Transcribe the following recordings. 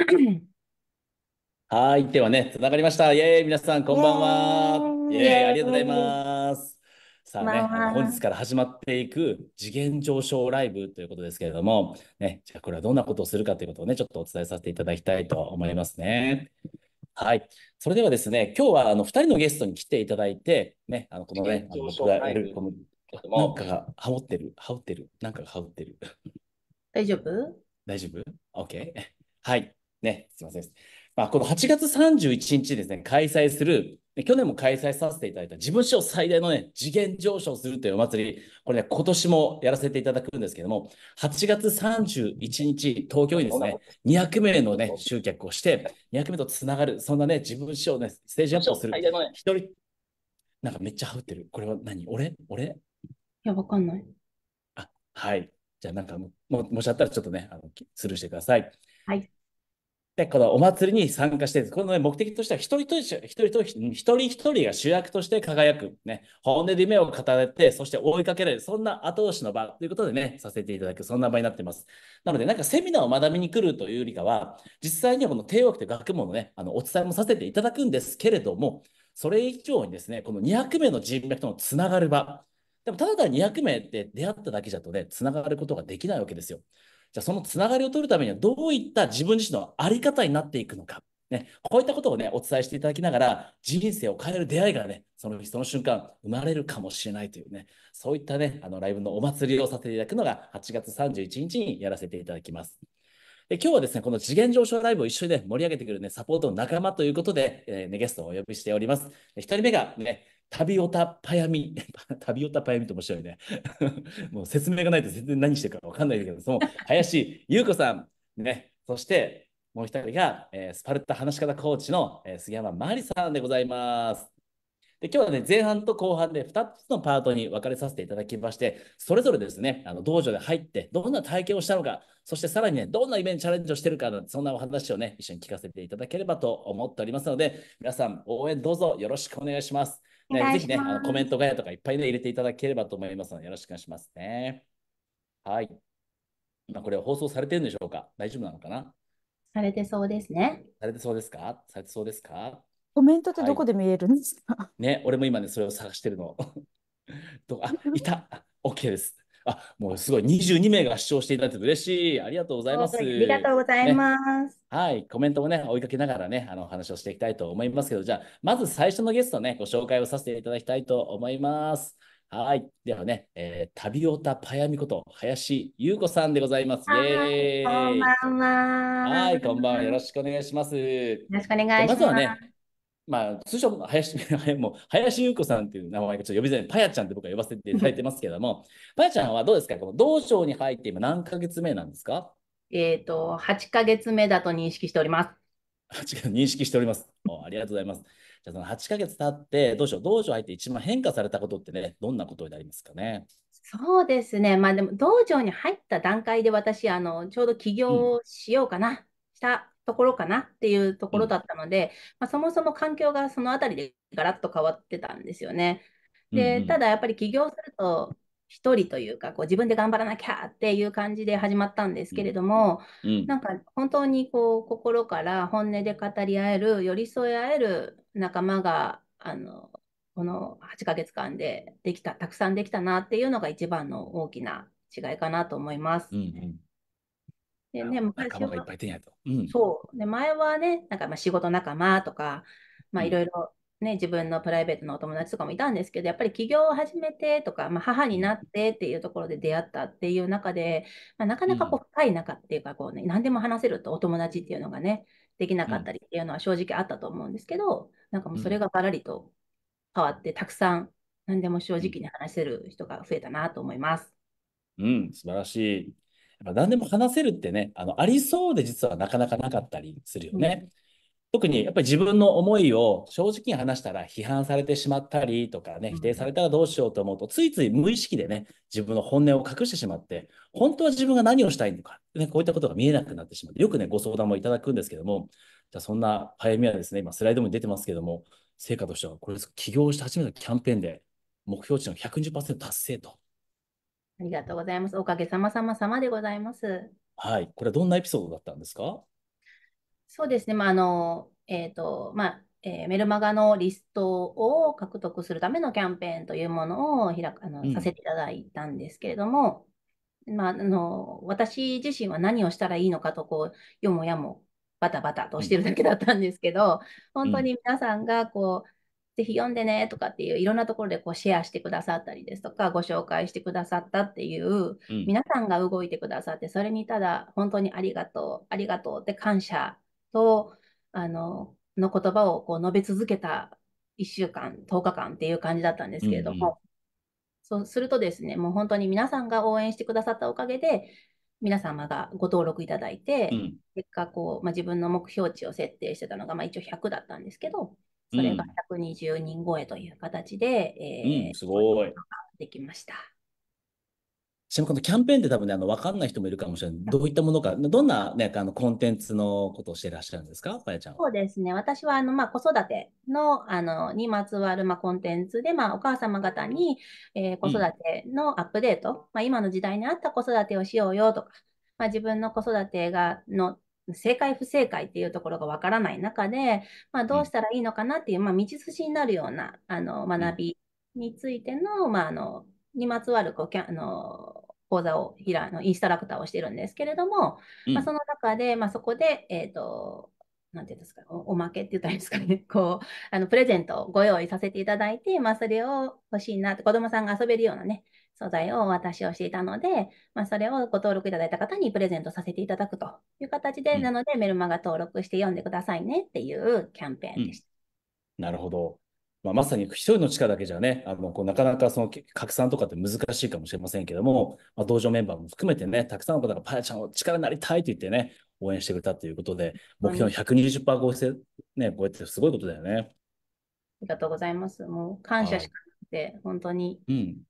はい。ではね、つながりました。イェーイ皆さん、こんばんは。イェーイありがとうございます。さあね、本日から始まっていく次元上昇ライブということですけれども、ね、じゃあこれはどんなことをするかということをね、ちょっとお伝えさせていただきたいと思いますね。はい。それではですね、今日はあの2人のゲストに来ていただいて、ね、あのこのね、あの僕がやるこの、なんかが羽織ってる、羽織ってる、なんかが羽織ってる。大丈夫大丈夫 ?OK。はい。ね、すいません。まあ、この8月31日ですね、開催する、去年も開催させていただいた自分史上最大のね、次元上昇するというお祭り、これね、今年もやらせていただくんですけども、8月31日、東京にですね、200名のね、集客をして、200名とつながる、そんなね、自分史をね、ステージアップをする、一人、なんかめっちゃハウってる。これは何俺俺いや、わかんない。あ、はい。じゃあなんかも、も、もしあったらちょっとね、あのスルーしてください。はい。で、このお祭りに参加して、この、ね、目的としては一人一人、一人一人、一人が主役として輝く、ね、本音で夢を語れて、そして追いかけられる、そんな後押しの場ということでね、させていただく、そんな場になっています。なので、なんかセミナーを学びに来るというよりかは、実際にはこの帝王という学問のね、あのお伝えもさせていただくんですけれども、それ以上にですね、この200名の人脈とのつながる場、でもただ200名って出会っただけじゃとね、つながることができないわけですよ。じゃあそのつながりを取るためにはどういった自分自身の在り方になっていくのか。ね、こういったことをね、お伝えしていただきながら、人生を変える出会いがね、そのその瞬間、生まれるかもしれないというね、そういったね、あのライブのお祭りをさせていただくのが、8月31日にやらせていただきます。で今日はですね、この次元上昇ライブを一緒に、ね、盛り上げてくる、ね、サポートの仲間ということで、えーね、ゲストをお呼びしております。1人目が、ね、旅ビオタパヤミ、旅ビオタパヤミと面白いね。もう説明がないと全然何してるか分かんないけど、その林優子さん、ね、そしてもう一人が、えー、スパルタ話し方コーチの、えー、杉山真理さんでございます。で今日はね、前半と後半で2つのパートに分かれさせていただきまして、それぞれですね、あの道場で入って、どんな体験をしたのか、そしてさらにね、どんなイベントチャレンジをしてるかそんなお話をね、一緒に聞かせていただければと思っておりますので、皆さん、応援どうぞよろしくお願いします。ね、ぜひね、あのコメントがやとかいっぱいね、入れていただければと思いますので、よろしくお願いしますね。はい。今これは放送されてるんでしょうか大丈夫なのかなされてそうですね。されてそうですかされてそうですかコメントってどこで見えるんですか、はい、ね、俺も今ね、それを探してるの。どあ、いた !OK です。あ、もうすごい22名が視聴していただいて嬉しい。ありがとうございます。ありがとうございます、ね、はい、コメントもね、追いかけながらね、あの話をしていきたいと思いますけど、じゃあ、まず最初のゲストね、ご紹介をさせていただきたいと思います。はい。ではね、えー、旅オタパヤミこと、林優子さんでございます。はい、こんばんは。はい、こんばんは。よろしくお願いします。よろしくお願いします。まずはね、まあ、通称林、もう林優子さんっていう名前がちょっと呼びづらい、パヤちゃんって僕は呼ばせていただいてますけども、パヤちゃんはどうですか、この道場に入って今、何ヶ月目なんですかえっ、ー、と、8ヶ月目だと認識しております。認識しております。ありがとうございます。じゃあ、その8ヶ月経って、道場、道場入って一番変化されたことってね、どんなことになりますかね。そうですね、まあでも、道場に入った段階で私、あのちょうど起業しようかな、うん、したところかなっていうところだったので、まあ、そもそも環境がその辺りでガラッと変わってたんですよね。でただやっぱり起業すると1人というかこう自分で頑張らなきゃっていう感じで始まったんですけれども、うんうん、なんか本当にこう心から本音で語り合える寄り添い合える仲間があのこの8ヶ月間でできたたくさんできたなっていうのが一番の大きな違いかなと思います。うんうんでね、仲間がいっぱいいてんやと。うん、そうで前はね、なんかまあ仕事仲間とか、まあ、いろいろ、ね、自分のプライベートのお友達とかもいたんですけど、やっぱり起業を始めてとか、まあ、母になってっていうところで出会ったっていう中で、まあ、なかなかこう深い中っていうかこう、ね、何でも話せるとお友達っていうのがね、できなかったりっていうのは正直あったと思うんですけど、うん、なんかもうそれがパらりと変わって、たくさん何でも正直に話せる人が増えたなと思います。うん、素晴らしい。っぱ何でも話せるってね、あの、ありそうで実はなかなかなかったりするよね。うん、特にやっぱり自分の思いを正直に話したら批判されてしまったりとかね、否定されたらどうしようと思うと、ついつい無意識でね、自分の本音を隠してしまって、本当は自分が何をしたいのか、ね、こういったことが見えなくなってしまって、よくね、ご相談もいただくんですけども、じゃそんな早見はですね、今スライドも出てますけども、成果としては、これ、起業して初めてのキャンペーンで、目標値の120%達成とありがとうございます。おかげさまさまさまでございます。はい。これはどんなエピソードだったんですかそうですね。まあ、あの、えっ、ー、と、まあ、えー、メルマガのリストを獲得するためのキャンペーンというものを開くあの、うん、させていただいたんですけれども、まあ、あの私自身は何をしたらいいのかとこうよもやもバタバタとしてるだけだったんですけど、うん、本当に皆さんがこう、ぜひ読んでねとかっていういろんなところでこうシェアしてくださったりですとかご紹介してくださったっていう、皆さんが動いてくださってそれにただ本当にありがとうありがとうって感謝とあのの言葉をこう述べ続けた1週間10日間っていう感じだったんですけれども、そうするとですねもう本当に皆さんが応援してくださったおかげで皆様がご登録いただいて、結果こう、まあ、自分の目標値を設定してたのが、まあ、一応100だったんですけど、それが120人超えという形で、うん、えー、すごい。できました。しかもこのキャンペーンって多分ね、あの、かんない人もいるかもしれない。どういったものか、どんな、ね、あの、コンテンツのことをしてらっしゃるんですか、ちゃんそうですね。私は、あの、まあ、子育ての、あの、にまつわる、まあ、コンテンツで、まあ、お母様方に、えー、子育てのアップデート、うん、まあ、今の時代に合った子育てをしようよとか、まあ、自分の子育てが、の、正解不正解っていうところがわからない中で、まあ、どうしたらいいのかなっていう、まあ、道筋になるようなあの学びについての,、まあ、あのにまつわるこうあの講座を開のインストラクターをしてるんですけれども、うん、まあ、その中で、まあ、そこで、えっ、ー、と、なんていうんですかお、おまけって言ったらいいですかね、こう、あの、プレゼントをご用意させていただいて、まあ、それを欲しいなって、子供さんが遊べるようなね、素材をお渡しをしていたので、まあ、それをご登録いただいた方にプレゼントさせていただくという形で、うん、なのでメルマガ登録して読んでくださいねっていうキャンペーンでした。うん、なるほど。まあ、まさに一人の力だけじゃね、あのこうなかなかその拡散とかって難しいかもしれませんけども、まあ、道場メンバーも含めてね、たくさんの方がパヤちゃんを力になりたいと言ってね、応援してくれたということで、目標の120%超えて、ね、こうやってすごいことだよね。ありがとうございます。もう感謝しかて、本当に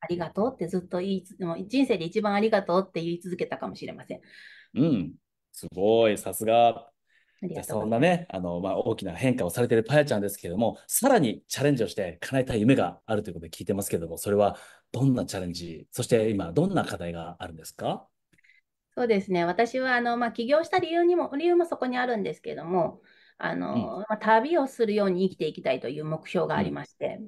ありがとうってずっと言いつ、うん、も人生で一番ありがとうって言い続けたかもしれません。うん、すごい、さすが。そんなね、あのまあ、大きな変化をされているパヤちゃんですけれども、さらにチャレンジをして叶えたい夢があるということで聞いてますけれども、それはどんなチャレンジ、そして今、どんな課題があるんですかそうですね、私はあの、まあ、起業した理由にも理由もそこにあるんですけれども、あの、うん、旅をするように生きていきたいという目標がありまして、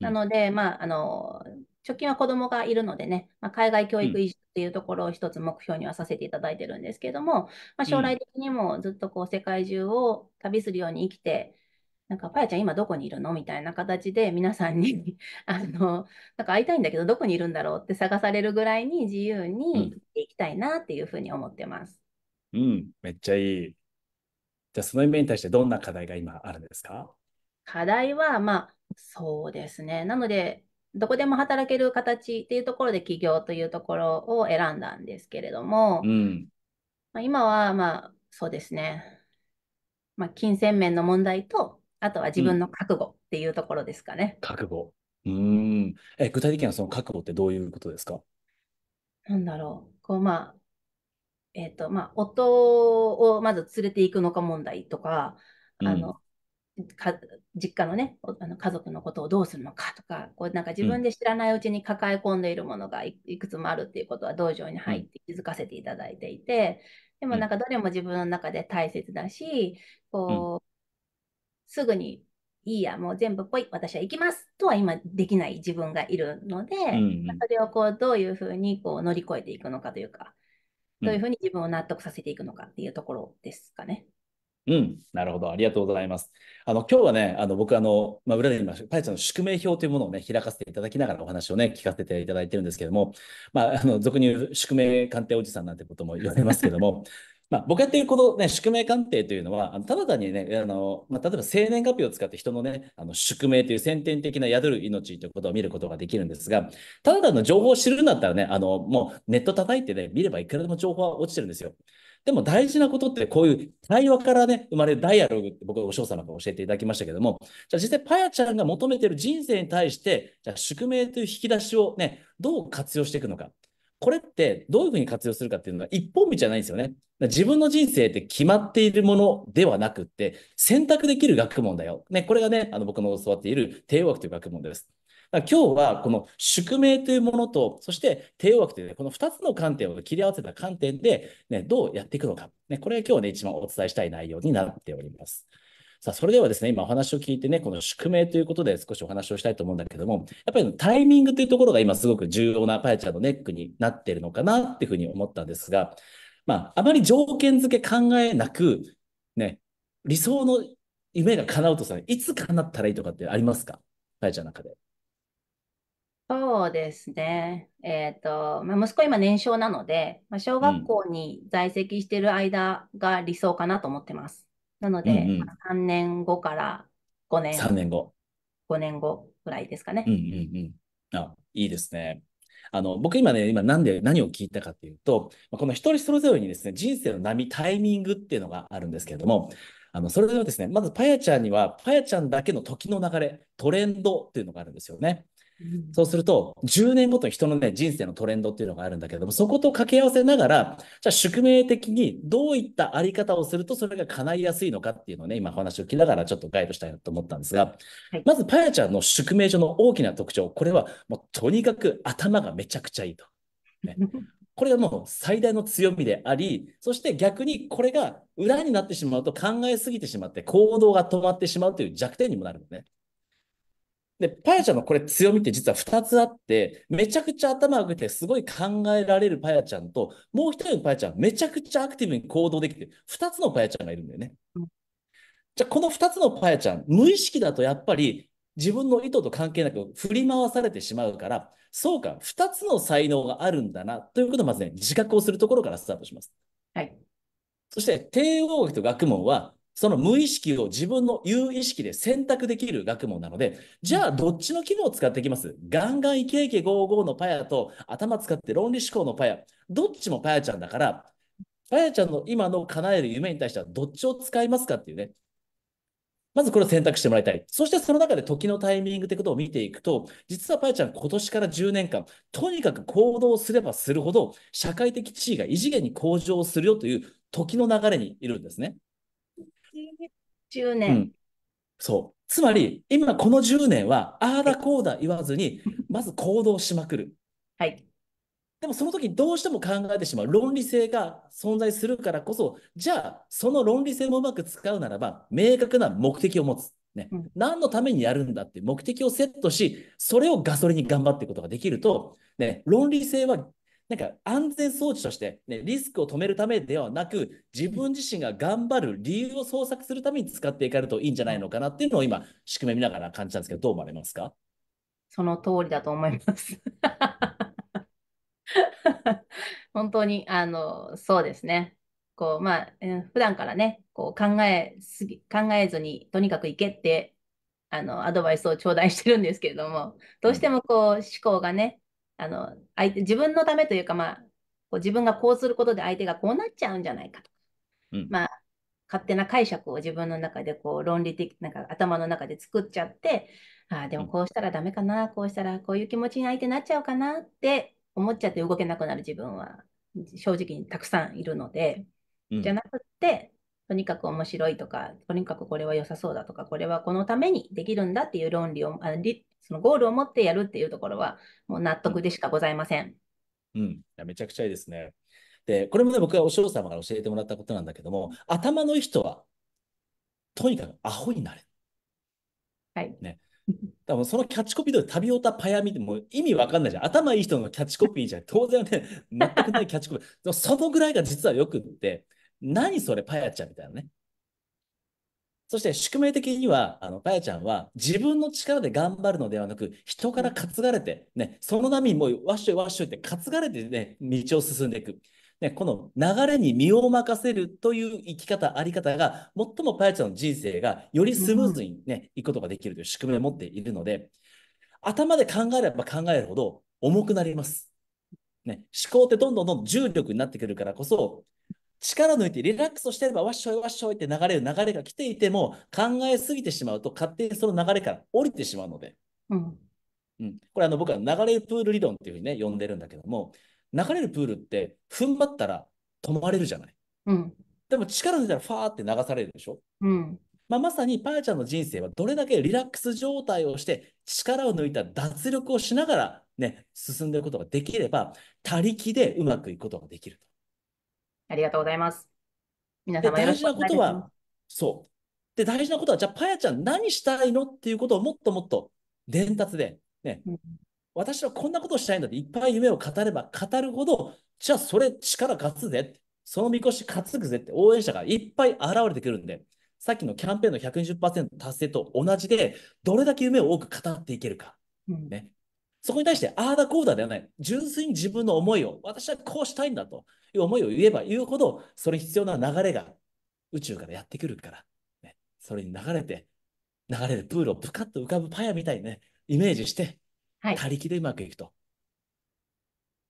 なので、まあ、あの、貯金は子供がいるのでね、まあ、海外教育維持っていうところを一つ目標にはさせていただいてるんですけども、まあ、将来的にもずっとこう世界中を旅するように生きて、なんか、パヤちゃん今どこにいるのみたいな形で皆さんに あの、なんか会いたいんだけどどこにいるんだろうって探されるぐらいに自由に生きていきたいなっていうふうに思ってます。うん、うん、めっちゃいい。じゃあその夢に対してどんな課題が今あるんですか課題は、まあ、そうですね。なので、どこでも働ける形っていうところで起業というところを選んだんですけれども、うん、まあ、今はまあそうですね、まあ、金銭面の問題と、あとは自分の覚悟っていうところですかね。うん、覚悟。うんえ具体的にはその覚悟ってどういうことですかなんだろう。こうまあえっ、ー、とまあ、夫をまず連れていくのか問題とか、あの、うん実家のねあの家族のことをどうするのかとかこうなんか自分で知らないうちに抱え込んでいるものがいくつもあるっていうことは道場に入って気づかせていただいていてでもなんかどれも自分の中で大切だしこう、すぐにいいやもう全部ぽい私は行きますとは今できない自分がいるので、それをこうどういうふうにこう乗り越えていくのかというかどういうふうに自分を納得させていくのかっていうところですかね。うん、なるほど。ありがとうございます。あの、今日はね、あの、僕、あの、まあ、裏で言いました、パインの宿命表というものをね、開かせていただきながらお話をね、聞かせていただいてるんですけども、まあ、あの、俗に言う宿命鑑定おじさんなんてことも言われますけども、まあ、僕やっているこの、ね、宿命鑑定というのは、あのただ単にね、あのまあ、例えば生年月日を使って人の,、ね、あの宿命という先天的な宿る命ということを見ることができるんですが、ただ単の情報を知るんだったらね、あのもうネット叩いてね、見ればいくらでも情報は落ちてるんですよ。でも大事なことってこういう対話からね、生まれるダイアログって僕はお嬢さんなんか教えていただきましたけども、じゃあ実際パヤちゃんが求めている人生に対して、じゃあ宿命という引き出しをね、どう活用していくのか。これってどういうふうに活用するかっていうのは一本道じゃないんですよね。自分の人生って決まっているものではなくって、選択できる学問だよ。ね、これがね、あの僕の教わっている帝王学という学問です。今日はこの宿命というものと、そして帝王学という、ね、この2つの観点を切り合わせた観点で、ね、どうやっていくのか、ね、これが今日ね、一番お伝えしたい内容になっております。さあ、それではですね、今お話を聞いてね、この宿命ということで少しお話をしたいと思うんだけども、やっぱりタイミングというところが今すごく重要なパヤちゃんのネックになっているのかなっていうふうに思ったんですが、まあ、あまり条件付け考えなく、ね、理想の夢が叶うとさ、いつ叶ったらいいとかってありますかパヤちゃんの中で。そうですね。えっと、まあ、息子今年少なので、まあ、小学校に在籍している間が理想かなと思ってます。なのうん、うで、まん。3年後から5 3年、後。5年後ぐらいですかうんうね。んうん。あ、いいですね。あの、僕今ね、今なんで、何を聞いたかっていうと、まこの一人それぞれにですね、人生の波、タイミングっていうのがあるんですけれども、あの、それをですね、まずパヤちゃんには、パヤちゃんだけの時の流れ、トレンドっていうのがあるんですよね。そうすると、10年ごとに人のね、人生のトレンドっていうのがあるんだけれども、そこと掛け合わせながら、じゃあ宿命的にどういったあり方をするとそれが叶いやすいのかっていうのをね、今お話を聞きながらちょっとガイドしたいなと思ったんですが、はい、まずパヤちゃんの宿命上の大きな特徴、これはもうとにかく頭がめちゃくちゃいいと。ね、これがもう最大の強みであり、そして逆にこれが裏になってしまうと考えすぎてしまって行動が止まってしまうという弱点にもなるのね。で、パヤちゃんのこれ強みって実は2つあって、めちゃくちゃ頭が良くて、すごい考えられるパヤちゃんと、もう一人のパヤちゃん、めちゃくちゃアクティブに行動できて2つのパヤちゃんがいるんだよね。じゃあ、この2つのパヤちゃん、無意識だとやっぱり自分の意図と関係なく振り回されてしまうから、そうか、2つの才能があるんだな、ということをまずね、自覚をするところからスタートします。はい。そして、帝王学と学問は、その無意識を自分の有意識で選択できる学問なので、じゃあどっちの機能を使っていきますガンガンイケイケ55のパヤと頭使って論理思考のパヤ。どっちもパヤちゃんだから、パヤちゃんの今の叶える夢に対してはどっちを使いますかっていうね。まずこれを選択してもらいたい。そしてその中で時のタイミングってことを見ていくと、実はパヤちゃん今年から10年間、とにかく行動すればするほど、社会的地位が異次元に向上するよという時の流れにいるんですね。10年、うん、そう。つまり、今この10年は、ああだこうだ言わずに、まず行動しまくる。はい。でもその時どうしても考えてしまう論理性が存在するからこそ、じゃあその論理性もうまく使うならば、明確な目的を持つ。ね、うん、何のためにやるんだって目的をセットし、それをガソリンに頑張っていくことができると、ね、論理性はなんか安全装置として、ね、リスクを止めるためではなく、自分自身が頑張る理由を創作するために使っていかれるといいんじゃないのかなっていうのを今、仕組み見ながら感じたんですけど、どう思われますかその通りだと思います。本当に、あの、そうですね。こう、まあ、えー、普段からね、こう考えすぎ、考えずに、とにかく行けって、あの、アドバイスを頂戴してるんですけれども、どうしてもこう、思考がね、あの相手自分のためというか、まあ、こう自分がこうすることで相手がこうなっちゃうんじゃないかとか、うん、まあ、勝手な解釈を自分の中でこう論理的なんか頭の中で作っちゃってああでもこうしたらダメかな、うん、こうしたらこういう気持ちに相手になっちゃうかなって思っちゃって動けなくなる自分は正直にたくさんいるので、うん、じゃなくってとにかく面白いとかとにかくこれは良さそうだとかこれはこのためにできるんだっていう論理をあ理そのゴールを持ってやるっていうところは、もう納得でしかございません。うん、いやめちゃくちゃいいですね。で、これもね、僕はお嬢様から教えてもらったことなんだけども、頭のいい人は、とにかくアホになれ。はい。ね。多分そのキャッチコピーと旅オタパヤミってもう意味わかんないじゃん。頭いい人のキャッチコピーじゃ当然ね、全くないキャッチコピー。そのぐらいが実はよくって、何それパヤちゃんみたいなね。そして宿命的には、あの、かやちゃんは自分の力で頑張るのではなく、人から担がれて、ね、その波にもうわっしょいわっしょいって担がれてね、道を進んでいく。ね、この流れに身を任せるという生き方、あり方が、最もパヤちゃんの人生がよりスムーズにね、いくことができるという宿命を持っているので、頭で考えれば考えるほど重くなります。ね、思考ってどんどんどんどん重力になってくるからこそ、力抜いてリラックスしてればわっしょいわっしょいって流れる流れが来ていても考えすぎてしまうと勝手にその流れから降りてしまうので、うん、うん、これあの僕は流れるプール理論っていうふうにね呼んでるんだけども流れるプールって踏ん張ったら止まれるじゃない、うん、でも力抜いたらファーって流されるでしょ、うんまあ、まさにパーちゃんの人生はどれだけリラックス状態をして力を抜いた脱力をしながらね進んでることができれば他力でうまくいくことができると。ありがとうございます。皆様よろしくお願い大事なことは、そう。で、大事なことは、じゃあ、パヤちゃん何したいのっていうことをもっともっと伝達で、ね、うん、私はこんなことをしたいんだって、いっぱい夢を語れば語るほど、じゃあ、それ力勝つぜ、そのみこし担ぐぜって応援者がいっぱい現れてくるんで、さっきのキャンペーンの120%達成と同じで、どれだけ夢を多く語っていけるか。うん、ね、そこに対して、ああだこうだではない。純粋に自分の思いを、私はこうしたいんだという思いを言えば言うほど、それ必要な流れが宇宙からやってくるから、ね、それに流れて、流れるプールをぷかっと浮かぶパヤみたいにね、イメージして、はい、他力でうまくいくと。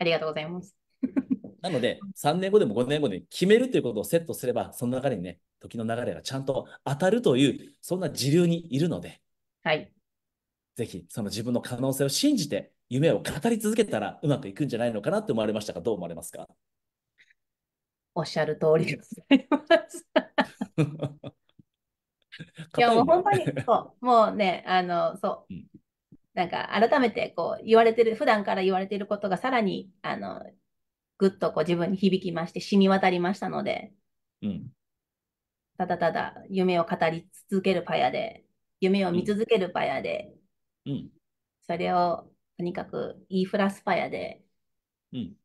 ありがとうございます。なので、3年後でも5年後で決めるということをセットすれば、その流れにね、時の流れがちゃんと当たるという、そんな時流にいるので、はい、ぜひその自分の可能性を信じて夢を語り続けたらうまくいくんじゃないのかなって思われましたかどう思われますかおっしゃる通りでございます。いやもう本当にそう、もうね、あの、そう、うん、なんか改めてこう言われてる、普段から言われてることがさらに、あの、ぐっとこう自分に響きまして、染み渡りましたので、うん、ただただ夢を語り続けるパヤで、夢を見続けるパヤで、うんうん、それをとにかく E フラスパイアでいい、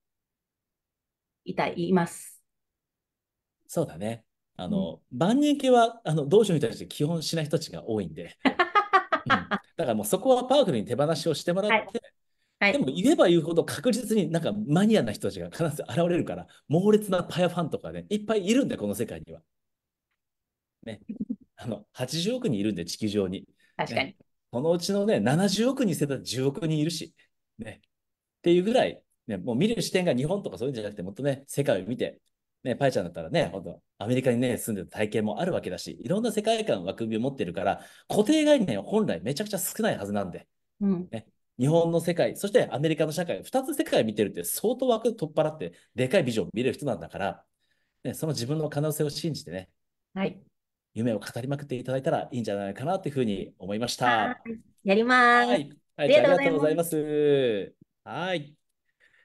うん、います。そうだね。あの、うん、万人系はあの同志に対して基本しない人たちが多いんで、うん、だからもうそこはパワフルに手放しをしてもらって、はいはい、でも言えば言うほど確実になんかマニアな人たちが必ず現れるから猛烈なパヤファンとかねいっぱいいるんだこの世界には。ね、あの80億人いるんで地球上に。確かに、ねこのうちのね、70億人世帯10億人いるし、ね。っていうぐらい、ね、もう見る視点が日本とかそういうんじゃなくて、もっとね、世界を見て、ね、パイちゃんだったらね、アメリカにね、住んでる体験もあるわけだし、いろんな世界観、枠組みを持ってるから、固定概念は本来めちゃくちゃ少ないはずなんで、うん、ね、日本の世界、そしてアメリカの社会、2つ世界を見てるって相当枠取っ払って、でかいビジョン見れる人なんだから、ね、その自分の可能性を信じてね、はい、夢を語りまくっていただいたらいいんじゃないかなというふうに思いました。やります、はい。はい、ありがとうございます。はい。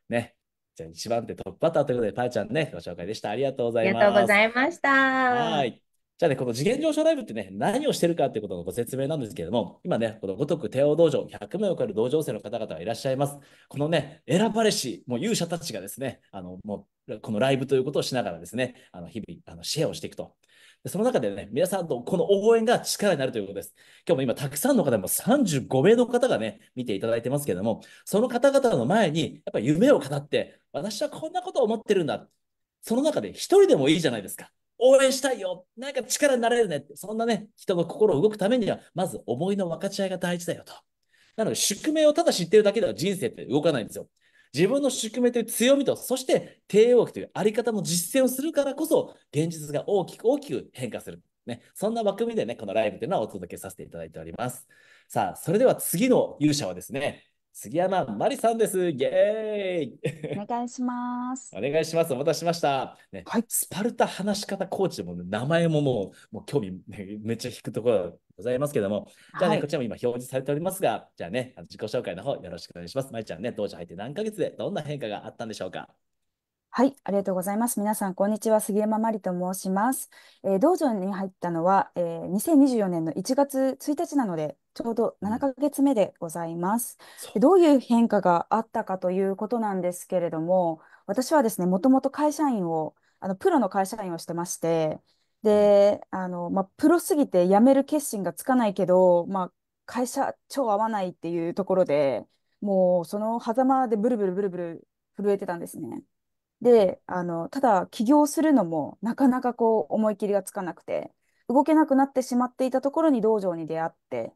ね。じゃあ1番手トップバッターということで、パーちゃんね、ご紹介でした。ありがとうございます。ありがとうございました。はい。じゃあね、この次元上昇ライブってね、何をしてるかっていうことのご説明なんですけれども、今ね、この五く帝王道場、100名を超える道場生の方々がいらっしゃいます。このね、選ばれし、もう勇者たちがですね、あの、もう、このライブということをしながらですね、あの、日々、あの、シェアをしていくと。その中でね、皆さんとこの応援が力になるということです。今日も今、たくさんの方も35名の方がね、見ていただいてますけども、その方々の前に、やっぱり夢を語って、私はこんなことを思ってるんだ。その中で一人でもいいじゃないですか。応援したいよ。なんか力になれるねって。そんなね、人の心を動くためには、まず思いの分かち合いが大事だよと。なので、宿命をただ知ってるだけでは人生って動かないんですよ。自分の宿命という強みと、そして帝王期というあり方の実践をするからこそ、現実が大きく大きく変化する。ね、そんな枠組みでね、このライブというのはお届けさせていただいております。さあ、それでは次の勇者はですね、杉山真理さんです。イエーイ。お願いします。お願いします。お待たせしました。ね、はい、スパルタ話し方コーチも、ね、名前ももう、もう興味、ね、めっちゃ引くところございますけども、じゃあね、はい、こちらも今表示されておりますが、じゃあね、あ自己紹介の方よろしくお願いします。まりちゃんね、当時入って何ヶ月でどんな変化があったんでしょうか。はい、ありがとうございます。皆さん、こんにちは。杉山真里と申します。えー道場に入ったのは、えー2024年の1月1日なので、ちょうど7ヶ月目でございます。うでどういう変化があったかということなんですけれども、私はですね、もともと会社員を、あのプロの会社員をしてまして、で、あのまあ、プロすぎて辞める決心がつかないけど、まあ、会社超合わないっていうところで、もうその狭間でブルブルブルブル震えてたんですね。で、あの、ただ起業するのもなかなかこう思い切りがつかなくて、動けなくなってしまっていたところに道場に出会って、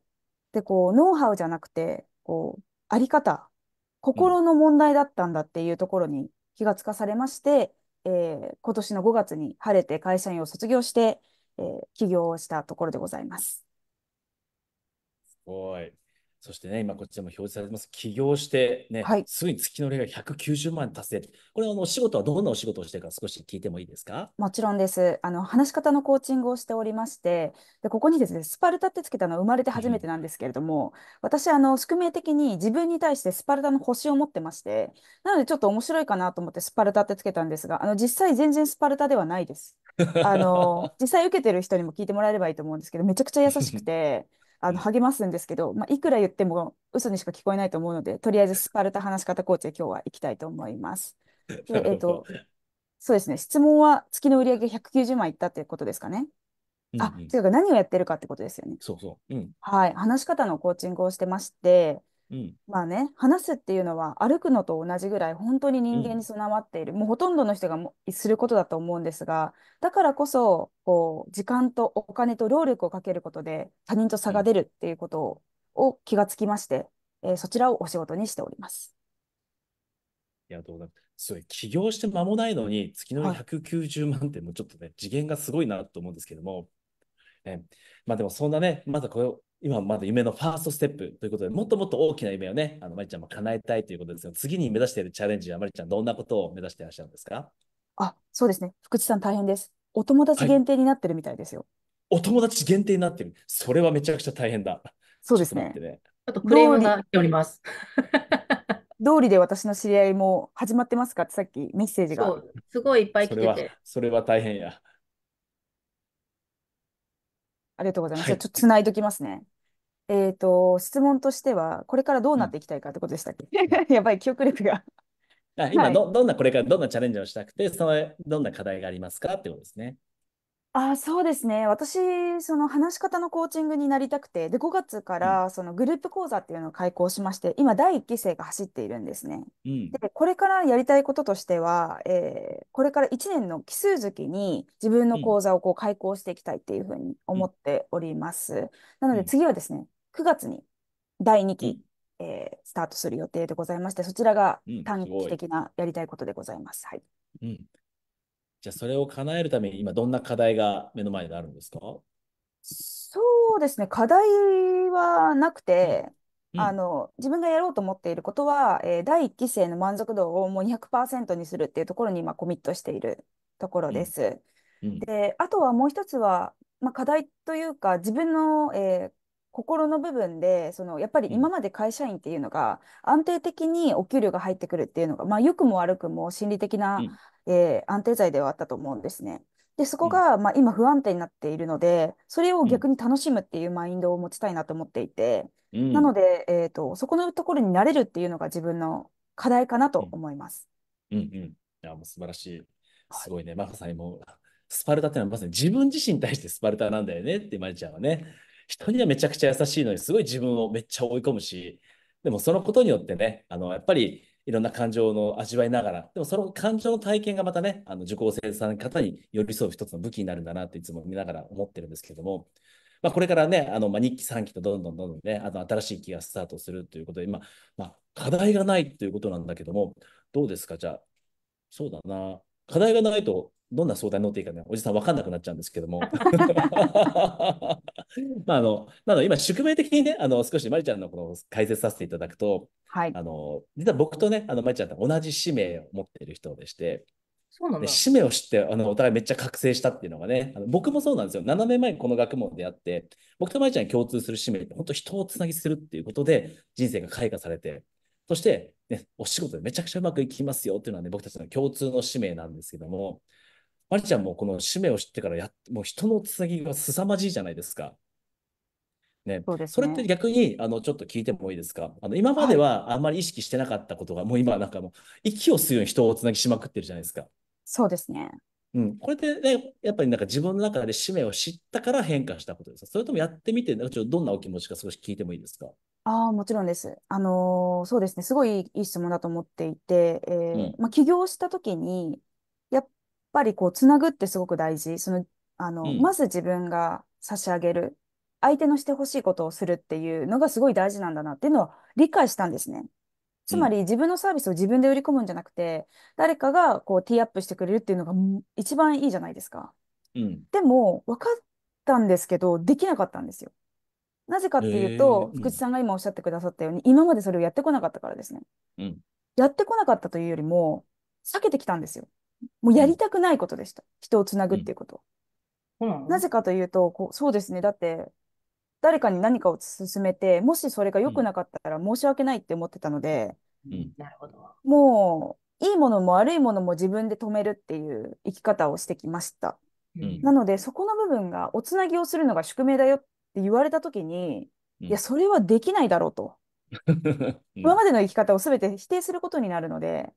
で、こう、ノウハウじゃなくて、こう、あり方、心の問題だったんだっていうところに気がつかされまして、えー、今年の5月に晴れて会社員を卒業して、えー、起業したところでございます。すごい。そしてね、今こっちらも表示されてます。起業してね、はい、すぐに月の例が190万円達成。これあのお仕事はどんなお仕事をしてるか少し聞いてもいいですかもちろんです。あの話し方のコーチングをしておりまして、でここにですね、スパルタってつけたのは生まれて初めてなんですけれども、うん、私あの宿命的に自分に対してスパルタの星を持ってまして、なのでちょっと面白いかなと思ってスパルタってつけたんですが、あの実際全然スパルタではないです。あの 実際受けてる人にも聞いてもらえればいいと思うんですけど、めちゃくちゃ優しくて。あの励ますんですけど、まあ、いくら言っても嘘にしか聞こえないと思うので、とりあえずスパルタ話し方コーチで今日は行きたいと思います。でえっ、と、そうですね、質問は月の売り上げ190万いったってことですかね。うんうん、あ、というか何をやってるかってことですよね。そうそう。うん、はい、話し方のコーチングをしてまして、うん、まあね話すっていうのは歩くのと同じぐらい本当に人間に備わっている、うん、もうほとんどの人がもすることだと思うんですがだからこそこう時間とお金と労力をかけることで他人と差が出るっていうことを,、を気がつきまして、えー、そちらをお仕事にしております。いやどうだすごい起業して間もないのに月の190万ってもうちょっとね、はい、次元がすごいなと思うんですけども、ね、まあでもそんなねまだこれを今まだ夢のファーストステップということで、もっともっと大きな夢をね、あのまりちゃんも叶えたいということですが、次に目指しているチャレンジは、まりちゃん、どんなことを目指していらっしゃるんですかあそうですね、福地さん、大変です。お友達限定になってるみたいですよ。はい、お友達限定になってる、それはめちゃくちゃ大変だ。そうですね。ちょっと、ね、クレームが来ております。道理で私の知り合いも始まってますかってさっきメッセージが。すごいいっぱい来ててそれは。それは大変や。ありがとうございます。はい。ちょっとつないときますね。えっと、質問としては、これからどうなっていきたいかってことでしたっけ やばい、記憶力があ、は今い。ど、どんなこれからどんなチャレンジをしたくて、その、どんな課題がありますかってことですね。あ、そうですね。私、その話し方のコーチングになりたくて、で、5月からそのグループ講座っていうのを開講しまして、今、第1期生が走っているんですね。うん。で、これからやりたいこととしては、えーこれから1年の奇数月に自分の講座をこう開講していきたいっていうふうに思っております。なので、次はですね、9月に第2期、えースタートする予定でございまして、そちらがうん。す短期ごい。的なやりたいことでございます。はい。うん。じゃあそれを叶えるために今どんな課題が目の前にあるんですかそうですね、課題はなくて、うん、あの自分がやろうと思っていることは、えー、第1期生の満足度をもう200%にするっていうところに今コミットしているところです。うんうん、であとはもう一つは、まあ、課題というか自分の、えー、心の部分でそのやっぱり今まで会社員っていうのが安定的にお給料が入ってくるっていうのが、まあ、良くも悪くも心理的な、えー、安定剤ではあったと思うんですね。で、そこが、まあ、今不安定になっているので、それを逆に楽しむっていうマインドを持ちたいなと思っていて、うん、なので、えーと、そこのところに慣れるっていうのが自分の課題かなと思います。うん、うん、いや、もう素晴らしい。すごいね、マ、さんにもスパルタってのはまさに自分自身に対してスパルタなんだよねってマリちゃんはね。人にはめちゃくちゃ優しいのにすごい自分をめっちゃ追い込むし、でもそのことによってね、あのやっぱりいろんな感情の味わいながら、でもその感情の体験がまたね、あの受講生さん方に寄り添う一つの武器になるんだなっていつも見ながら思ってるんですけども、まあ、これからね、あのまあ、2期、3期とどんどんどんどんね、あの新しい期がスタートするということで、今まあ、課題がないということなんだけども、どうですか、じゃあ、そうだな、課題がないとどんな相談に乗っていいかね、おじさん分かんなくなっちゃうんですけども。まあ、あの、なので今、宿命的にね、あの、少しまりちゃんのこの解説させていただくと、はい。あの、実は僕とね、あの、まりちゃんと同じ使命を持っている人でして、そうなんだ。使命を知って、あの、お互いめっちゃ覚醒したっていうのがね、あの僕もそうなんですよ。7年前にこの学問であって、僕とまりちゃんに共通する使命って、本当人をつなぎするっていうことで、人生が開花されて、そして、ね、お仕事でめちゃくちゃうまくいきますよっていうのはね、僕たちの共通の使命なんですけども、マリちゃんもこの使命を知ってからや、もう人のつなぎが凄まじいじゃないですか。ね、そうですねそれって逆にあのちょっと聞いてもいいですかあの今まではあんまり意識してなかったことが、もう今なんかもう息を吸うように人をつなぎしまくってるじゃないですか。そうですね。うん、これで、ね、やっぱりなんか自分の中で使命を知ったから変化したことですそれともやってみて、ちょっとどんなお気持ちか少し聞いてもいいですかああ、もちろんです。あのーそうですね。すごいいい質問だと思っていて、えーうんまあ、起業した時に、ぱりこう、つなぐってすごく大事。その、あの、うん、まず自分が差し上げる。相手のしてほしいことをするっていうのがすごい大事なんだなっていうのは理解したんですね。つまり自分のサービスを自分で売り込むんじゃなくて、誰かがこうティーアップしてくれるっていうのが一番いいじゃないですか。うん、でも、分かったんですけど、できなかったんですよ。なぜかっていうと、えー、福地さんが今おっしゃってくださったように、今までそれをやってこなかったからですね。うん、やってこなかったというよりも、避けてきたんですよ。もうやりたくないことでした。人をつなぐっていうこと。うんなぜかというとこう、そうですね。だって、誰かに何かを勧めて、もしそれが良くなかったら申し訳ないって思ってたので、なるほど。もう、いいものも悪いものも自分で止めるっていう生き方をしてきました。なので、そこの部分が、おつなぎをするのが宿命だよって言われたときに、いや、それはできないだろうと。今までの生き方を全て否定することになるので、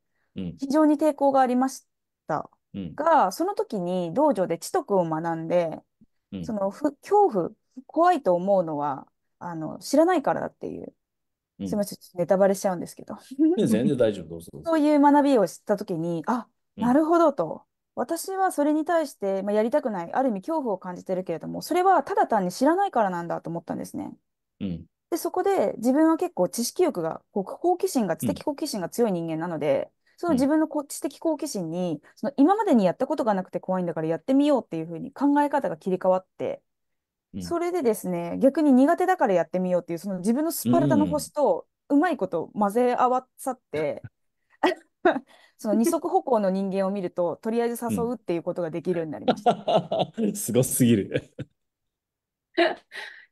非常に抵抗がありまししたが、その時に道場で知徳を学んで、うん、その恐怖怖いと思うのはあの知らないからだっていう、うん、すみませんネタバレしちゃうんですけど全然大丈夫どうぞ そういう学びを知った時にあなるほどと、私はそれに対して、まあ、やりたくないある意味恐怖を感じてるけれどもそれはただ単に知らないからなんだと思ったんですね。うんでそこで自分は結構知識欲が好奇心が知的好奇心が強い人間なので、その自分のこ知的好奇心に、その今までにやったことがなくて怖いんだからやってみようっていうふうに考え方が切り替わって、それでですね、逆に苦手だからやってみようっていう、その自分のスパルタの星とうまいこと混ぜ合わさって、その二足歩行の人間を見ると、とりあえず誘うっていうことができるようになりました。すごすぎる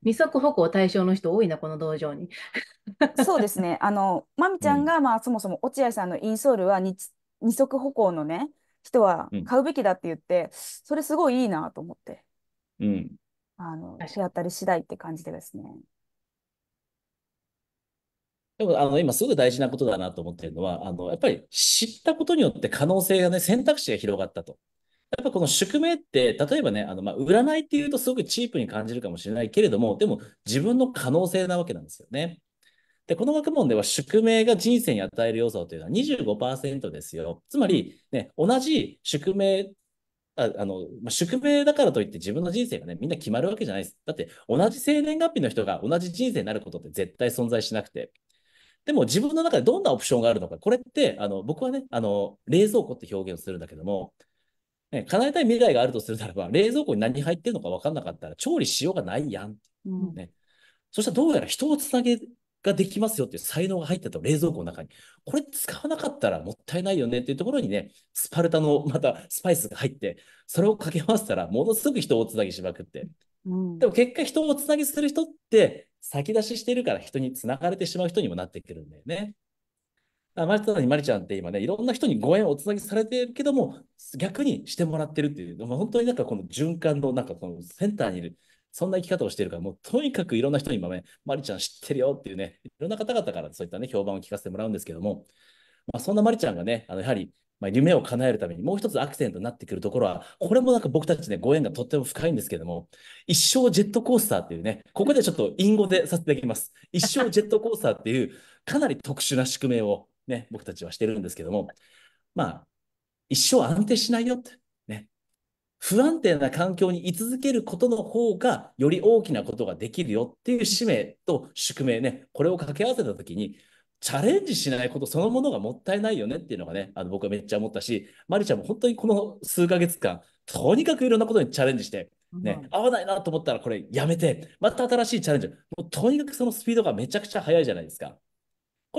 二足歩行対象の人多いな、この道場に。そうですね。あの、まみちゃんが、まあ、そもそも落合さんのインソールは二二足歩行のね、人は買うべきだって言って、うん、それすごいいいなと思って。うん。あの、手当たり次第って感じでですね。でもあの今すごく大事なことだなと思ってるのは、あのやっぱり知ったことによって可能性がね、選択肢が広がったと。やっぱこの宿命って、例えばね、あのまあ占いっていうとすごくチープに感じるかもしれないけれども、でも自分の可能性なわけなんですよね。で、この学問では宿命が人生に与える要素というのは25%ですよ。つまり、ね、同じ宿命、ああの、まあ、宿命だからといって自分の人生がね、みんな決まるわけじゃないです。だって同じ生年月日の人が同じ人生になることって絶対存在しなくて。でも自分の中でどんなオプションがあるのか、これって、あの、僕はね、あの、冷蔵庫って表現をするんだけども、ね、叶えたい未来があるとするならば、冷蔵庫に何入ってるのか分かんなかったら、調理しようがないやん。うん、そしたらどうやら人をつなげができますよっていう才能が入ってた冷蔵庫の中に、これ使わなかったらもったいないよねっていうところにね、スパルタのまたスパイスが入って、それをかけ回したら、ものすごく人をつなぎしまくって。うん、でも結果、人をつなぎする人って、先出ししてるから人につながれてしまう人にもなってくるんだよね。あまさにまりちゃんって今ね、いろんな人にご縁をおつなぎされてるけども、逆にしてもらってるっていう、まあ、本当になんかこの循環の、なんかこのセンターにいる、そんな生き方をしているから、もうとにかくいろんな人に今ね、まりちゃん知ってるよっていうね、いろんな方々からそういったね、評判を聞かせてもらうんですけども、まあ、そんなまりちゃんがね、あのやはり、まあ、夢を叶えるためにもう一つアクセントになってくるところは、これもなんか僕たちね、ご縁がとっても深いんですけども、一生ジェットコースターっていうね、ここでちょっと隠語でさせていただきます。一生ジェットコースターっていう、かなり特殊な宿命をね、僕たちはしてるんですけども、まあ、一生安定しないよって、ね。不安定な環境に居続けることの方が、より大きなことができるよっていう使命と宿命ね、これを掛け合わせたときに、チャレンジしないことそのものがもったいないよねっていうのがね、あの僕はめっちゃ思ったし、まりちゃんも本当にこの数ヶ月間、とにかくいろんなことにチャレンジして、ね、合わないなと思ったらこれやめて、また新しいチャレンジ、もうとにかくそのスピードがめちゃくちゃ速いじゃないですか。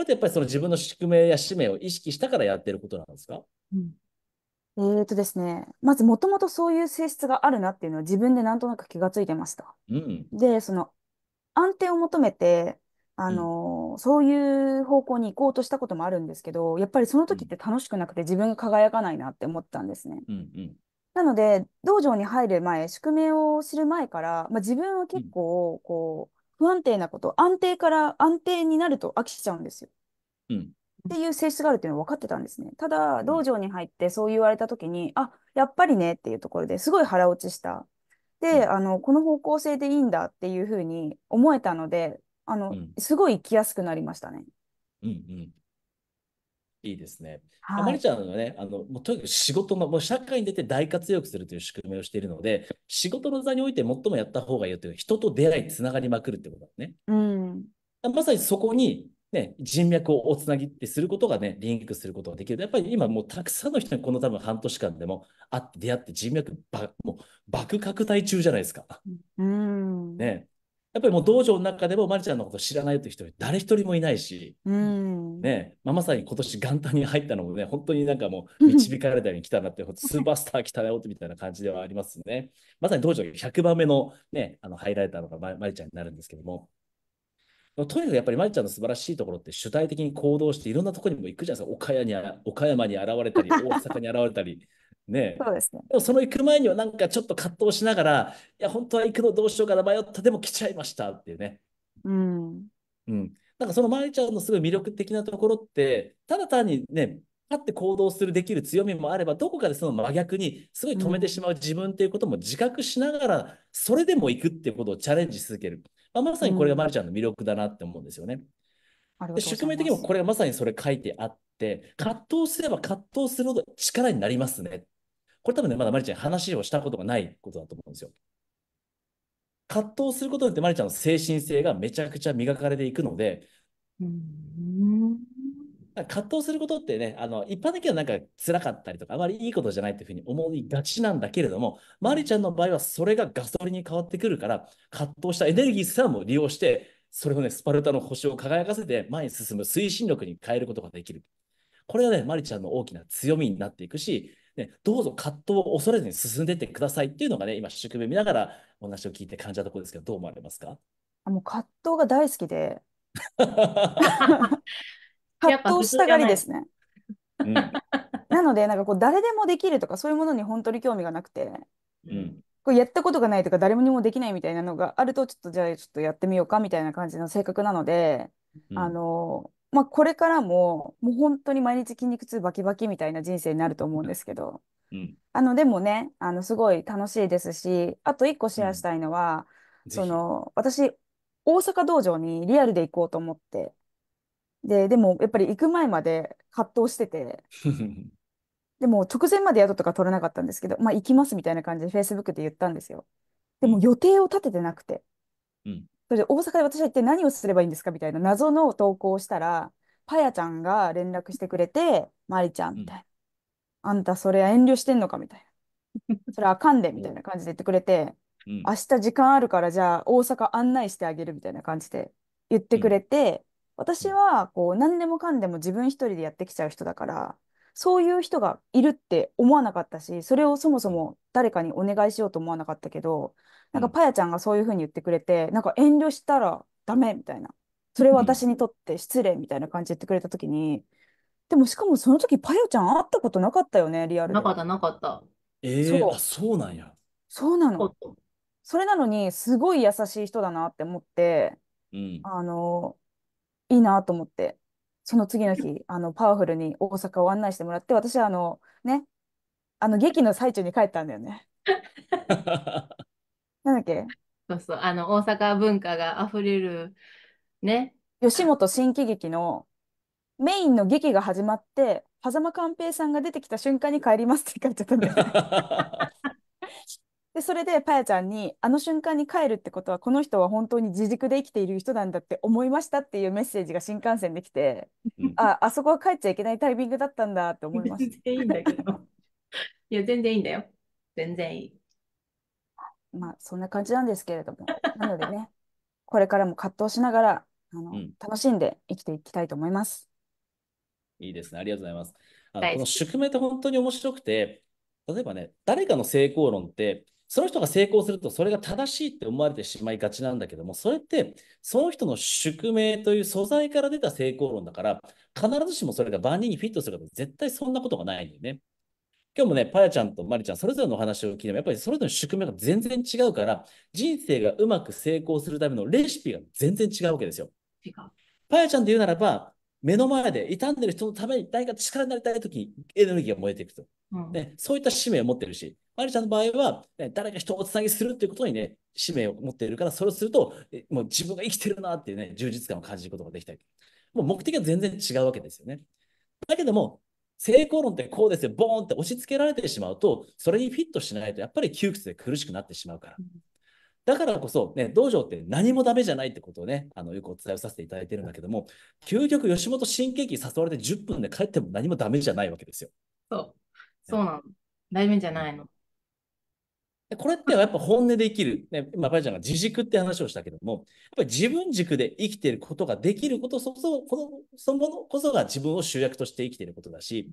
これってやっぱりその自分の宿命や使命を意識したからやってることなんですか、うんえーとですね、まずもともとそういう性質があるなっていうのは自分でなんとなく気がついてました。うん、でその安定を求めてあの、うん、そういう方向に行こうとしたこともあるんですけどやっぱりその時って楽しくなくて自分が輝かないなって思ったんですね。うんうん、なので道場に入る前宿命を知る前から、まあ、自分は結構こう、不安定なこと、安定から安定になると飽きちゃうんですよ。うん、っていう性質があるっていうのは分かってたんですね。ただ、道場に入ってそう言われた時に、あ、やっぱりねっていうところですごい腹落ちした。で、あの、この方向性でいいんだっていうふうに思えたので、あの、うん、すごい生きやすくなりましたね。うんうん、いいですね。はい、まりちゃんのね、あの、もうとにかく仕事の、もう社会に出て大活躍するという仕組みをしているので、仕事の座において最もやった方がいいよという、のは、人と出会い、つながりまくるってことだね。うん。まさにそこに、ね、人脈をおつなぎってすることがね、リンクすることができる。やっぱり今もうたくさんの人にこの多分半年間でも会って出会って人脈ば、もう爆拡大中じゃないですか。うん。ね。やっぱりもう道場の中でもまりちゃんのこと知らないという人誰一人もいないし、うんねまあ、まさに今年元旦に入ったのもね 本当になんかもう導かれたように来たなってスーパースター来たよってみたいな感じではありますねまさに道場100番目の,、ね、あのハイライターのがままりちゃんになるんですけども。とにかくやっぱりまりちゃんの素晴らしいところって主体的に行動していろんなところにも行くじゃないですか岡山に岡山に現れたり 大阪に現れたりねそうですね。でもその行く前にはなんかちょっと葛藤しながら、いや、本当は行くのどうしようかな迷った、でも来ちゃいましたっていうね。うん。うん。なんかそのまりちゃんのすごい魅力的なところって、ただ単にね、立って行動するできる強みもあれば、どこかでその真逆にすごい止めてしまう自分っていうことも自覚しながら、それでも行くっていうことをチャレンジし続ける。まあ、まさにこれがまりちゃんの魅力だなって思うんですよね。で宿命的にもこれがまさにそれ書いてあって、葛藤すれば葛藤するほど力になりますねっこれ多分ね、まだマリちゃん話をしたことがないことだと思うんですよ。葛藤することによってマリちゃんの精神性がめちゃくちゃ磨かれていくので、うん葛藤することってね、あの一般的にはなんか辛かったりとか、あまりいいことじゃないっていうふうに思いがちなんだけれども、まりちゃんの場合はそれがガソリンに変わってくるから、葛藤したエネルギーさらも利用して、それをね、スパルタの星を輝かせて前に進む推進力に変えることができる。これがね、まりちゃんの大きな強みになっていくし、ね、どうぞ葛藤を恐れずに進んでいってくださいっていうのがね、今、宿命見ながらお話を聞いて感じたところですけど、どう思われますかあもう葛藤が大好きで、葛藤したがりですね。うん、なので、なんかこう、誰でもできるとか、そういうものに本当に興味がなくて、うん、こうやったことがないとか、誰にもできないみたいなのがあると、ちょっとじゃあ、ちょっとやってみようかみたいな感じの性格なので、うん、あのまあ、これからも、もう本当に毎日筋肉痛バキバキみたいな人生になると思うんですけど、うん、あの、でもね、あの、すごい楽しいですし、あと一個シェアしたいのは、うん、その、私、大阪道場にリアルで行こうと思って、で、でもやっぱり行く前まで葛藤してて、でも直前まで宿とか取れなかったんですけど、まあ行きますみたいな感じでフェイスブックで言ったんですよ。でも予定を立ててなくて、うん、それで大阪で私は一体何をすればいいんですかみたいな謎の投稿をしたら、パヤちゃんが連絡してくれて、マリちゃんみたいな。あんたそれ遠慮してんのかみたいな。それあかんでみたいな感じで言ってくれて、うん、明日時間あるからじゃあ大阪案内してあげるみたいな感じで言ってくれて、うん、私はこう何でもかんでも自分一人でやってきちゃう人だから、そういう人がいるって思わなかったし、それをそもそも誰かにお願いしようと思わなかったけど、なんかパヤちゃんがそういうふうに言ってくれて、なんか遠慮したらダメみたいな。それは私にとって失礼みたいな感じで言ってくれたときに、でもしかもその時パヤちゃん会ったことなかったよね、リアルなかったなかった。えそうあ、そうなんや。そうなの。それなのに、すごい優しい人だなって思って、うん。あの、いいなと思って、その次の日、あの、パワフルに大阪を案内してもらって、私はあの、ね、あの、劇の最中に帰ったんだよね。なんだっけそうそう、あの、大阪文化が溢れる、ね。吉本新喜劇のメインの劇が始まって、狭間寛平さんが出てきた瞬間に帰りますって書いちゃったんだよ で、それでパヤちゃんに、あの瞬間に帰るってことは、この人は本当に自軸で生きている人なんだって思いましたっていうメッセージが新幹線できて、あ、あそこは帰っちゃいけないタイミングだったんだって思いました。全然いいんだけど。いや、全然いいんだよ。全然いい。まあ、そんな感じなんですけれども、なのでね、これからも葛藤しながら、あの、うん、楽しんで生きていきたいと思います。いいですね、ありがとうございます。あのこの宿命って本当に面白くて、例えばね、誰かの成功論って、その人が成功するとそれが正しいって思われてしまいがちなんだけども、それってその人の宿命という素材から出た成功論だから、必ずしもそれが万人にフィットするかと絶対そんなことがないんだよね。今日もね、パヤちゃんとマリちゃん、それぞれのお話を聞いても、やっぱりそれぞれの宿命が全然違うから、人生がうまく成功するためのレシピが全然違うわけですよ。パヤちゃんで言うならば、目の前で傷んでる人のために誰か力になりたい時にエネルギーが燃えていくと。うんね、そういった使命を持ってるし、マリちゃんの場合は、ね、誰か人をつなぎするっていうことにね、使命を持っているから、それをすると、もう自分が生きてるなっていうね、充実感を感じることができたり。もう目的は全然違うわけですよね。だけども、成功論ってこうですよ、ボーンって押し付けられてしまうと、それにフィットしないと、やっぱり窮屈で苦しくなってしまうから。だからこそ、ね、道場って何もダメじゃないってことをね、あのよくお伝えをさせていただいてるんだけども、究極、吉本新喜劇誘われて10分で帰っても何もダメじゃないわけですよ。そう、そうなの。ダメじゃないの。これってやっぱ本音で生きる、ね、今、パリちゃんが自軸って話をしたけども、やっぱり自分軸で生きていることができることそそこのそのものこそが自分を主役として生きていることだし、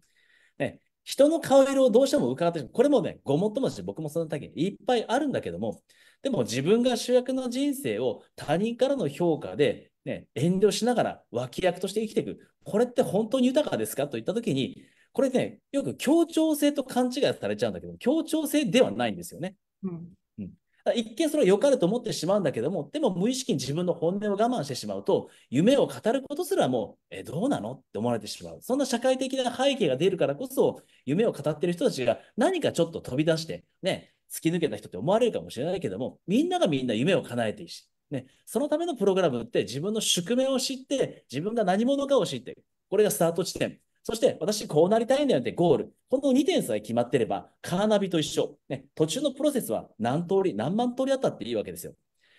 ね、人の顔色をどうしても伺ってしまう。これもね、ごもっともだし、僕もそん体時いっぱいあるんだけども、でも自分が主役の人生を他人からの評価で、ね、遠慮しながら脇役として生きていく。これって本当に豊かですかといった時に、これね、よく協調性と勘違いされちゃうんだけど、協調性ではないんですよね。うんうん、一見それは良かれと思ってしまうんだけども、でも無意識に自分の本音を我慢してしまうと、夢を語ることすらもう、え、どうなのって思われてしまう。そんな社会的な背景が出るからこそ、夢を語ってる人たちが何かちょっと飛び出して、ね、突き抜けた人って思われるかもしれないけども、みんながみんな夢を叶えていいし、ね、そのためのプログラムって自分の宿命を知って、自分が何者かを知って、これがスタート地点。そして私こうなりたいんだよってゴール。この2点さえ決まってれば、カーナビと一緒。ね、途中のプロセスは何通り、何万通りあったっていいわけですよ。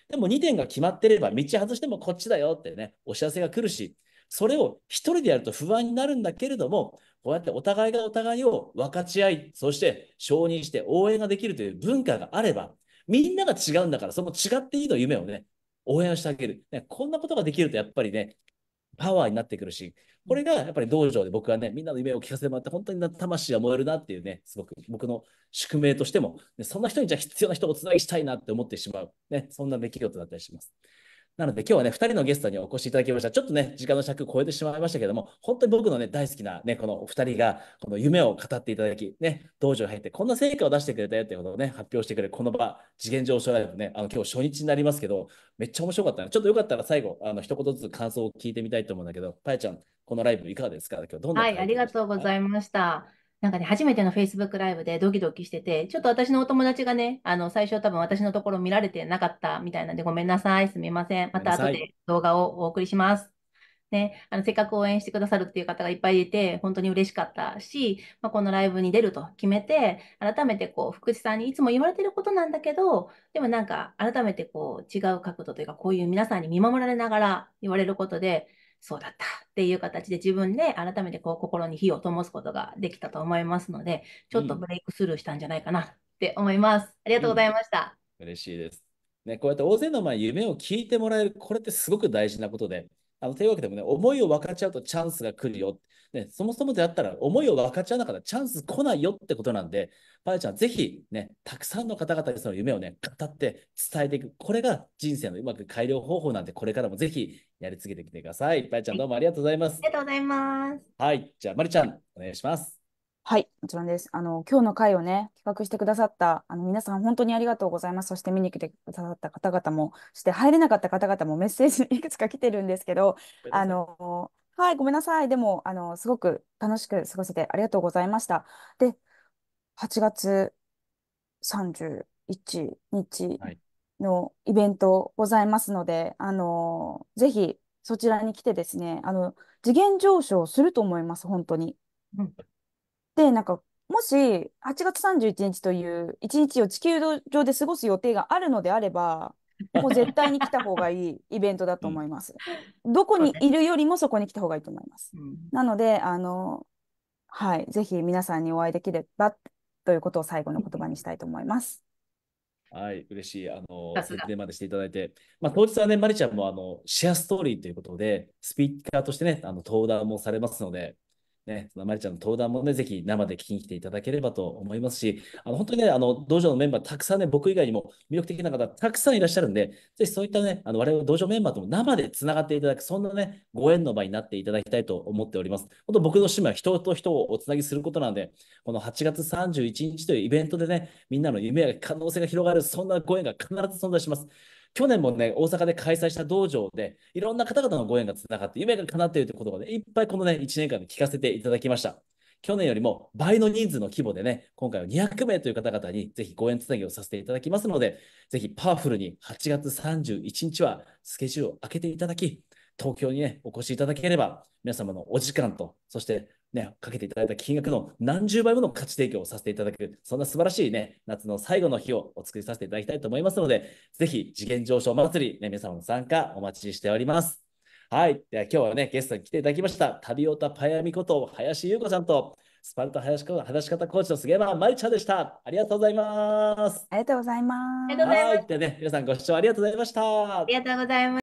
でも2点が決まってれば、道外してもこっちだよってね、お知らせが来るし、それを1人でやると不安になるんだけれども、こうやってお互いがお互いを分かち合い、そして承認して応援ができるという文化があれば、みんなが違うんだから、その違っていいの夢をね、応援してあげる、ね。こんなことができると、やっぱりね、パワーになってくるし、これがやっぱり道場で僕はね、みんなの夢を聞かせてもらって、本当に魂が燃えるなっていうね、すごく僕の宿命としても、ね、そんな人にじゃあ必要な人をおつなぎしたいなって思ってしまう、ね、そんな出来事だったりします。なので今日はね、2人のゲストにお越しいただきました。ちょっとね、時間の尺超えてしまいましたけども、本当に僕のね、大好きなね、このお二人が、この夢を語っていただき、ね、道場に入ってこんな成果を出してくれたよってことをね、発表してくれるこの場、次元上昇ライブね、あの、今日初日になりますけど、めっちゃ面白かったね。ちょっとよかったら最後、あの、一言ずつ感想を聞いてみたいと思うんだけど、ぱやちゃん、このライブいかがですか今日どんなはい、ありがとうございました。なんかね、初めての Facebook ライブでドキドキしてて、ちょっと私のお友達がね、あの、最初多分私のところ見られてなかったみたいなんで、ごめんなさい。すみません。また後で動画をお送りします。ね、あのせっかく応援してくださるっていう方がいっぱいいて、本当に嬉しかったし、まあ、このライブに出ると決めて、改めてこう福地さんにいつも言われてることなんだけど、でもなんか改めてこう違う角度というか、こういう皆さんに見守られながら言われることで、そうだったっていう形で自分で改めてこう心に火を灯すことができたと思いますので、ちょっとブレイクスルーしたんじゃないかなって思います。ありがとうございました。うん、嬉しいです。ね、こうやって大勢の前夢を聞いてもらえる、これってすごく大事なことで、あのというわけでもね、思いを分かち合うとチャンスが来るよ。ね、そもそもであったら、思いを分かち合わなかったらチャンス来ないよってことなんで、パイちゃん、ぜひ、ね、たくさんの方々にその夢をね、語って伝えていく。これが人生のうまく改良方法なんで、これからもぜひやり続けてきてください。パイちゃん、どうもありがとうございます。ありがとうございます。はい、じゃあ、まりちゃん、お願いします。はい、もちろんです。あの、今日の会をね、企画してくださった、あの、皆さん本当にありがとうございます。そして見に来てくださった方々も、そして入れなかった方々もメッセージ いくつか来てるんですけど、あの、はい、ごめんなさい。でも、あの、すごく楽しく過ごせてありがとうございました。で、8月31日のイベントございますので、はい、あの、ぜひそちらに来てですね、あの、次元上昇すると思います、本当に。うんで、なんか、もし8月31日という一日を地球上で過ごす予定があるのであれば、もう絶対に来た方がいいイベントだと思います。どこにいるよりもそこに来た方がいいと思います。うん、なので、あの、はい、ぜひ皆さんにお会いできればということを最後の言葉にしたいと思います。はい、嬉しい。あの、説明までしていただいて、まあ、当日はね、まりちゃんもあのシェアストーリーということで、スピーカーとしてね、あの登壇もされますので、ね、そのまりちゃんの登壇もね、ぜひ生で聞きに来ていただければと思いますし、あの本当にね、あの道場のメンバー、たくさんね、僕以外にも魅力的な方、たくさんいらっしゃるんで、ぜひそういったね、あの我々道場メンバーとも生でつながっていただく、そんなね、ご縁の場になっていただきたいと思っております。本当、僕の趣味は人と人をおつなぎすることなんで、この8月31日というイベントでね、みんなの夢や可能性が広がる、そんなご縁が必ず存在します。去年もね、大阪で開催した道場で、いろんな方々のご縁がつながって、夢が叶っているということをね、いっぱいこのね、1年間で聞かせていただきました。去年よりも倍の人数の規模でね、今回は200名という方々にぜひご縁つなぎをさせていただきますので、ぜひパワフルに8月31日はスケジュールを開けていただき、東京にね、お越しいただければ、皆様のお時間と、そしてね、かけていただいた金額の何十倍もの価値提供をさせていただく、そんな素晴らしいね、夏の最後の日をお作りさせていただきたいと思いますので、ぜひ次元上昇祭り、ね、皆様の参加お待ちしております。はい。では今日はね、ゲストに来ていただきました、旅オタパヤミこと林優子さんと、スパルタ話し方コーチの杉山ま理ちゃんでした。ありがとうございます。ありがとうございます。はい。では、ね、皆さんご視聴ありがとうございました。ありがとうございます。